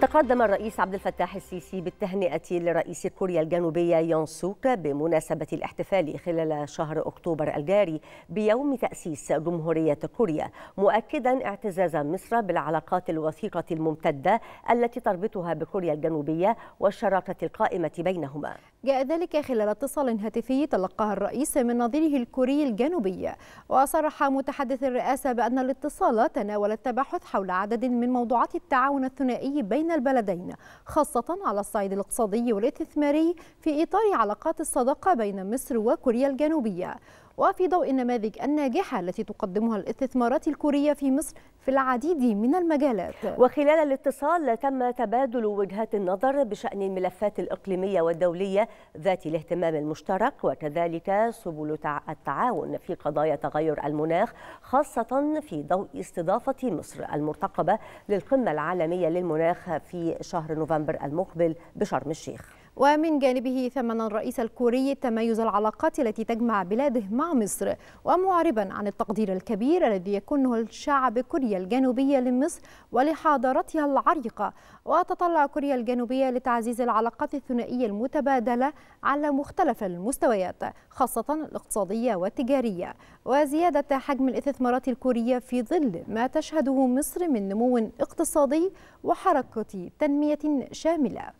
تقدم الرئيس عبد الفتاح السيسي بالتهنئة لرئيس كوريا الجنوبية يون سوك بمناسبة الاحتفال خلال شهر أكتوبر الجاري بيوم تأسيس جمهورية كوريا مؤكدا اعتزاز مصر بالعلاقات الوثيقة الممتدة التي تربطها بكوريا الجنوبية والشراكة القائمة بينهما جاء ذلك خلال اتصال هاتفي تلقاه الرئيس من نظيره الكوري الجنوبي وصرح متحدث الرئاسة بأن الاتصال تناول التباحث حول عدد من موضوعات التعاون الثنائي بين البلدين خاصة على الصعيد الاقتصادي والاستثماري في إطار علاقات الصداقة بين مصر وكوريا الجنوبية وفي ضوء النماذج الناجحة التي تقدمها الاستثمارات الكورية في مصر في العديد من المجالات وخلال الاتصال تم تبادل وجهات النظر بشأن الملفات الإقليمية والدولية ذات الاهتمام المشترك وكذلك سبل التعاون في قضايا تغير المناخ خاصة في ضوء استضافة مصر المرتقبة للقمة العالمية للمناخ في شهر نوفمبر المقبل بشرم الشيخ ومن جانبه ثمن الرئيس الكوري تميز العلاقات التي تجمع بلاده مع مصر ومعربا عن التقدير الكبير الذي يكنه الشعب كوريا الجنوبية لمصر ولحضارتها العريقة وتطلع كوريا الجنوبية لتعزيز العلاقات الثنائية المتبادلة على مختلف المستويات خاصة الاقتصادية والتجارية وزيادة حجم الاستثمارات الكورية في ظل ما تشهده مصر من نمو اقتصادي وحركة تنمية شاملة